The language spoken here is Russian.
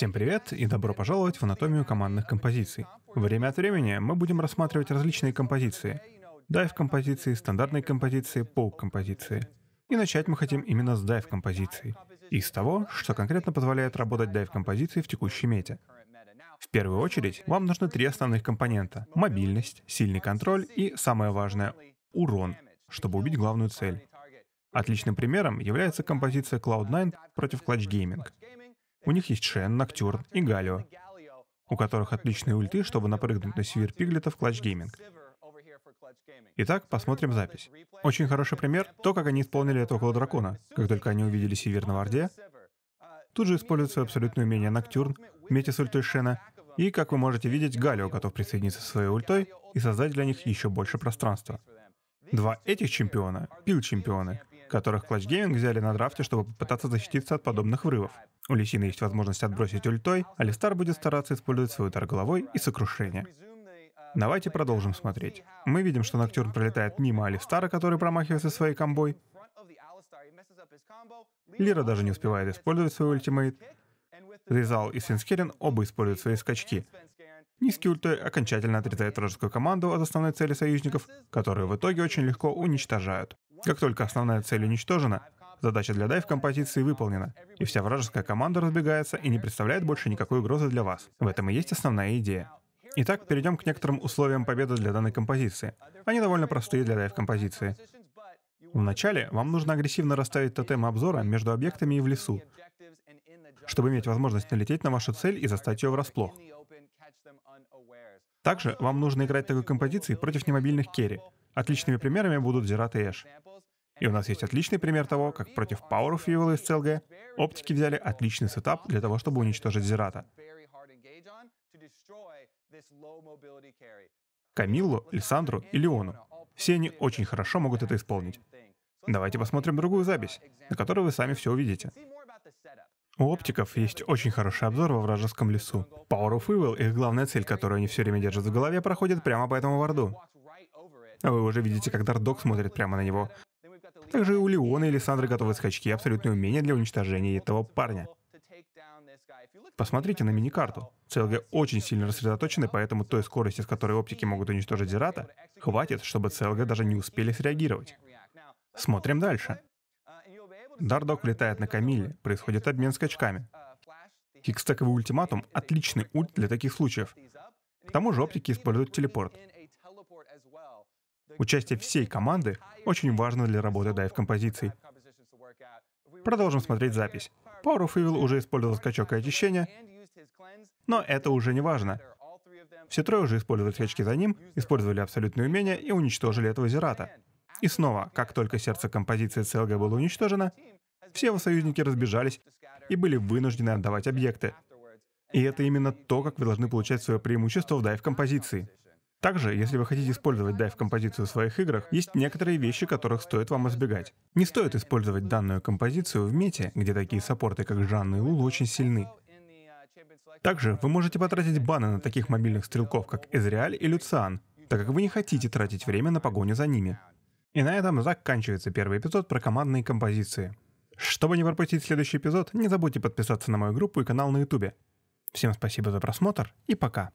Всем привет и добро пожаловать в анатомию командных композиций. Время от времени мы будем рассматривать различные композиции. Дайв-композиции, стандартные композиции, полк-композиции. И начать мы хотим именно с дайв композиции. Из того, что конкретно позволяет работать дайв-композиции в текущей мете. В первую очередь, вам нужны три основных компонента — мобильность, сильный контроль и, самое важное, урон, чтобы убить главную цель. Отличным примером является композиция Cloud9 против Clutch Gaming. У них есть Шен, Ноктюрн и Галио, у которых отличные ульты, чтобы напрыгнуть на Север Пиглета в Клатч Гейминг. Итак, посмотрим запись. Очень хороший пример — то, как они исполнили это около дракона, как только они увидели Север на Варде. Тут же используют свое абсолютное умение Ноктюрн, вместе с ультой Шена, и, как вы можете видеть, Галио готов присоединиться своей ультой и создать для них еще больше пространства. Два этих чемпиона — пил-чемпионы, которых Clutch Gaming взяли на драфте, чтобы попытаться защититься от подобных врывов. У Лисины есть возможность отбросить ультой, а Листар будет стараться использовать свой удар головой и сокрушение. Давайте продолжим смотреть. Мы видим, что Ноктюрн пролетает мимо Алистара, который промахивается своей комбой. Лира даже не успевает использовать свой ультимейт. Резал и Свинскерин оба используют свои скачки. Низкий ультой окончательно отрезает вражескую команду от основной цели союзников, которую в итоге очень легко уничтожают. Как только основная цель уничтожена, задача для дайв композиции выполнена, и вся вражеская команда разбегается и не представляет больше никакой угрозы для вас. В этом и есть основная идея. Итак, перейдем к некоторым условиям победы для данной композиции. Они довольно простые для дайв композиции. Вначале вам нужно агрессивно расставить тотемы обзора между объектами и в лесу, чтобы иметь возможность налететь на вашу цель и застать ее врасплох. Также вам нужно играть такой композиции против немобильных керри. Отличными примерами будут Зират и Эш. И у нас есть отличный пример того, как против Power Fuel из CLG оптики взяли отличный сетап для того, чтобы уничтожить Зирата. Камиллу, Лиссандру и Леону. Все они очень хорошо могут это исполнить. Давайте посмотрим другую запись, на которой вы сами все увидите. У оптиков есть очень хороший обзор во вражеском лесу. Power of Evil, их главная цель, которую они все время держат в голове, проходит прямо по этому ворду. Вы уже видите, как Дардок смотрит прямо на него. Также и у Леона и Лиссандры готовы скачки, и абсолютное умение для уничтожения этого парня. Посмотрите на мини-карту. ЦЛГ очень сильно рассредоточены, поэтому той скорости, с которой оптики могут уничтожить Зирата, хватит, чтобы ЦЛГ даже не успели среагировать. Смотрим дальше. Дардок летает на Камиле, происходит обмен скачками. Хикстековый ультиматум — отличный ульт для таких случаев. К тому же оптики используют телепорт. Участие всей команды очень важно для работы дайв-композиций. Продолжим смотреть запись. Power of Evil уже использовал скачок и очищение, но это уже не важно. Все трое уже использовали скачки за ним, использовали абсолютные умения и уничтожили этого Зерата. И снова, как только сердце композиции ЦЛГ было уничтожено, все его союзники разбежались и были вынуждены отдавать объекты. И это именно то, как вы должны получать свое преимущество в дайв-композиции. Также, если вы хотите использовать дайв-композицию в своих играх, есть некоторые вещи, которых стоит вам избегать. Не стоит использовать данную композицию в мете, где такие саппорты, как Жанна и Лул, очень сильны. Также вы можете потратить баны на таких мобильных стрелков, как Эзреаль и Люциан, так как вы не хотите тратить время на погоню за ними. И на этом заканчивается первый эпизод про командные композиции. Чтобы не пропустить следующий эпизод, не забудьте подписаться на мою группу и канал на YouTube. Всем спасибо за просмотр и пока.